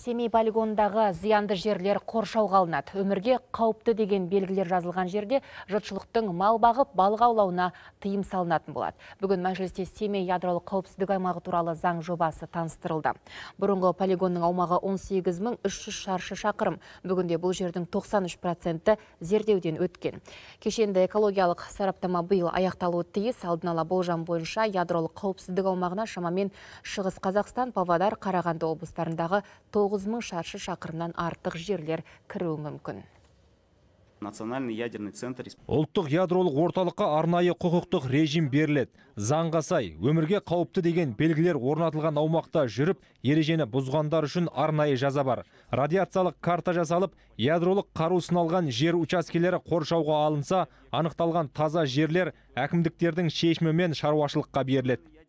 Семей полигондағы зиянды жерлер қоршауға алынады. Өмірге қауіпті деген белгілер жазылған жерде жұртшылықтың мал бағып балық аулауына тыйым салынатын болады. Бүгін мәжілісте Семей ядролық қауіпсіздік аймағы туралы заң жобасы таныстырылды. Бұрынғы полигонның аумағы 18300 шаршы шақырым. Бүгінде бұл жердің 93%-і зердеуден өткен. Кешенді экологиялық сараптама биыл аяқталуы тиіс. Алдын ала болжам бойынша ядролық қауіпсіздік аумағына шамамен Шығыс Қазақстан, Павлодар, Қарағанды облыстарындағы 9000 шаршы шақырымнан артық жерлер кіруі мүмкін национальный ядерный центр ұлттық ядролық орталыққа арнайы құқықтық режим беріледі заңға сай өмірге қауіпті деген белгілер орнатылған аумақта жүріп ережені бұзғандар үшін арнайы жаза бар радиациялық карта жасалып ядролық қару сыналған жер учаскелері қоршауға алынса анықталған таза жерлер әкімдіктердің шешімімен шаруашылыққа беріледі